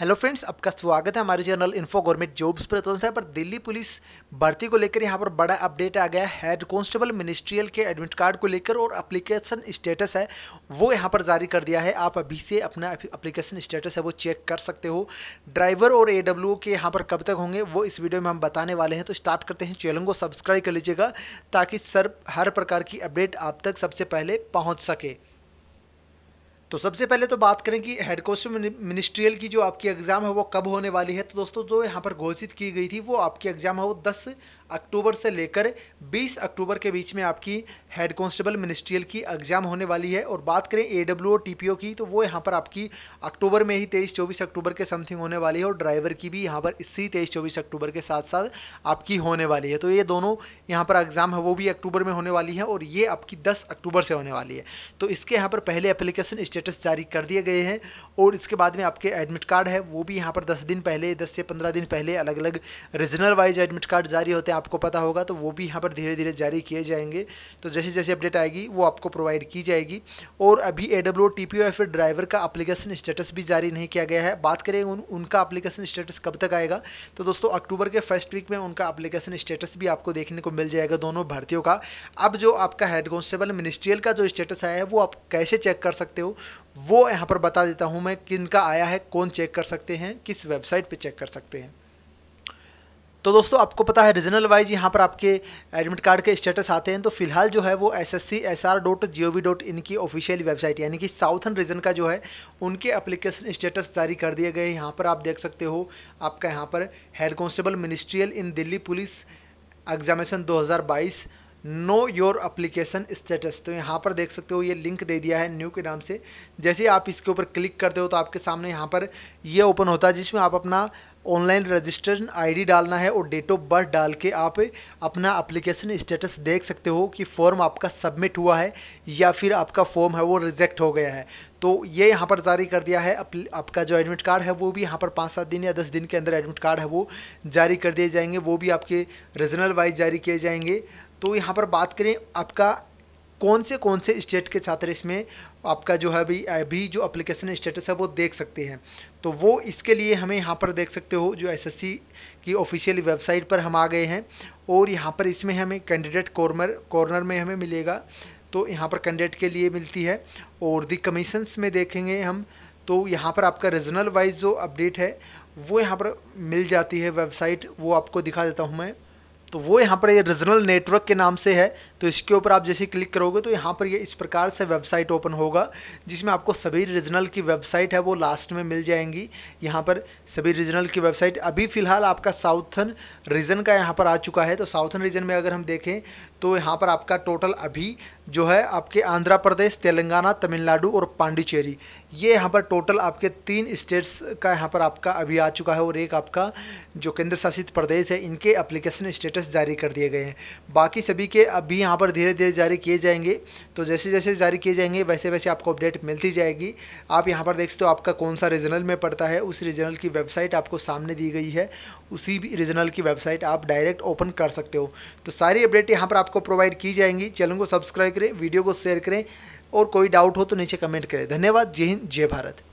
hello friends आपका स्वागत है हमारे चैनल इन्फो गवर्नमेंट जॉब्स पर तो दोस्तों पर दिल्ली पुलिस भर्ती को लेकर यहाँ पर बड़ा अपडेट आ गया हेड कांस्टेबल मिनिस्ट्रियल के एडमिट कार्ड को लेकर और अप्लीकेशन स्टेटस है वो यहाँ पर जारी कर दिया है आप अभी से अपना अप्लीकेशन स्टेटस है वो चेक कर सकते हो ड्राइवर और ए के यहाँ पर कब तक होंगे वो इस वीडियो में हम बताने वाले हैं तो स्टार्ट करते हैं चैनल को सब्सक्राइब कर लीजिएगा ताकि सर हर प्रकार की अपडेट आप तक सबसे पहले पहुँच सके तो सबसे पहले तो बात करें कि हेड कांस्टेबल मिनिस्ट्रियल की जो आपकी एग्ज़ाम है वो कब होने वाली है तो दोस्तों जो यहाँ पर घोषित की गई थी वो आपकी एग्ज़ाम है वो दस अक्टूबर से लेकर 20 अक्टूबर के बीच में आपकी हेड कांस्टेबल मिनिस्ट्रियल की एग्ज़ाम होने वाली है और बात करें A W T P O की तो वो यहाँ पर आपकी अक्टूबर में ही तेईस चौबीस अक्टूबर के समथिंग होने वाली है और ड्राइवर की भी यहाँ पर इसी तेईस चौबीस अक्टूबर के साथ साथ आपकी होने वाली है तो ये दोनों यहाँ पर एग्ज़ाम है वो भी अक्टूबर में होने वाली है और ये आपकी दस अक्टूबर से होने वाली है तो इसके यहाँ पर पहले एप्लीकेशन स्टेटस जारी कर दिए गए हैं और इसके बाद में आपके एडमिट कार्ड है वो भी यहाँ पर दस दिन पहले दस से पंद्रह दिन पहले अलग अलग रीजनल वाइज एडमिट कार्ड जारी होते हैं आपको पता होगा तो वो भी यहाँ पर धीरे धीरे जारी किए जाएंगे तो जैसे जैसे अपडेट आएगी वो आपको प्रोवाइड की जाएगी और अभी A W T P F driver का अप्लीकेशन स्टेटस भी जारी नहीं किया गया है बात करें उन उनका अप्लीकेशन स्टेटस कब तक आएगा तो दोस्तों अक्टूबर के फर्स्ट वीक में उनका अप्लीकेशन स्टेटस भी आपको देखने को मिल जाएगा दोनों भर्तियों का अब जो आपका हेड कॉन्स्टेबल मिनिस्ट्रियल का जो स्टेटस आया है वो आप कैसे चेक कर सकते हो वो यहाँ पर बता देता हूँ मैं किन का आया है कौन चेक कर सकते हैं किस वेबसाइट पर चेक कर सकते हैं तो दोस्तों आपको पता है रीजनल वाइज यहाँ पर आपके एडमिट कार्ड के स्टेटस आते हैं तो फिलहाल जो है वो S S C S R dot G O V dot इनकी की ऑफिशियल वेबसाइट यानी कि साउथन रीजन का जो है उनके अप्लीकेशन स्टेटस जारी कर दिए गए यहाँ पर आप देख सकते हो आपका यहाँ पर head constable ministerial in Delhi police examination बाईस नो योर अप्लीकेशन स्टेटस तो यहाँ पर देख सकते हो ये लिंक दे दिया है न्यू के नाम से जैसे आप इसके ऊपर क्लिक करते हो तो आपके सामने यहाँ पर ये यह ओपन होता है जिसमें आप अपना ऑनलाइन रजिस्ट्रेशन आईडी डालना है और डेट ऑफ बर्थ डाल के आप अपना अप्लीकेशन स्टेटस देख सकते हो कि फॉर्म आपका सबमिट हुआ है या फिर आपका फॉर्म है वो रिजेक्ट हो गया है तो ये यहाँ पर जारी कर दिया है आपका जो एडमिट कार्ड है वो भी यहाँ पर पाँच सात दिन या दस दिन के अंदर एडमिट कार्ड है वो जारी कर दिए जाएंगे वो भी आपके रीजनल वाइज जारी किए जाएंगे तो यहाँ पर बात करें आपका कौन से कौन से स्टेट के छात्र इसमें आपका जो है अभी अभी जो अप्लीकेशन स्टेटस है वो देख सकते हैं तो वो इसके लिए हमें यहाँ पर देख सकते हो जो एसएससी की ऑफिशियल वेबसाइट पर हम आ गए हैं और यहाँ पर इसमें हमें कैंडिडेट कॉर्नर कॉर्नर में हमें मिलेगा तो यहाँ पर कैंडिडेट के लिए मिलती है और दी कमीशंस में देखेंगे हम तो यहाँ पर आपका रीजनल वाइज जो अपडेट है वो यहाँ पर मिल जाती है वेबसाइट वो आपको दिखा देता हूँ मैं तो वो यहाँ पर ये रीजनल नेटवर्क के नाम से है तो इसके ऊपर आप जैसे क्लिक करोगे तो यहाँ पर ये इस प्रकार से वेबसाइट ओपन होगा जिसमें आपको सभी रीजनल की वेबसाइट है वो लास्ट में मिल जाएंगी यहाँ पर सभी रीजनल की वेबसाइट अभी फ़िलहाल आपका साउथन रीजन का यहाँ पर आ चुका है तो साउथन रीजन में अगर हम देखें तो यहाँ पर आपका टोटल अभी जो है आपके आंध्र प्रदेश तेलंगाना तमिलनाडु और पांडिचेरी ये यहाँ पर टोटल आपके तीन स्टेट्स का यहाँ पर आपका अभी आ चुका है और एक आपका जो केंद्र शासित प्रदेश है इनके एप्लीकेशन स्टेटस जारी कर दिए गए हैं बाकी सभी के अभी यहाँ पर धीरे धीरे जारी किए जाएंगे तो जैसे जैसे जारी किए जाएंगे वैसे वैसे आपको अपडेट मिलती जाएगी आप यहाँ पर देख सकते हो आपका कौन सा रीजनल में पड़ता है उस रीजनल की वेबसाइट आपको सामने दी गई है उसी भी रीजनल की वेबसाइट आप डायरेक्ट ओपन कर सकते हो तो सारी अपडेट यहाँ पर आपको प्रोवाइड की जाएंगी चैनल को सब्सक्राइब करें वीडियो को शेयर करें और कोई डाउट हो तो नीचे कमेंट करें धन्यवाद जय हिंद जय भारत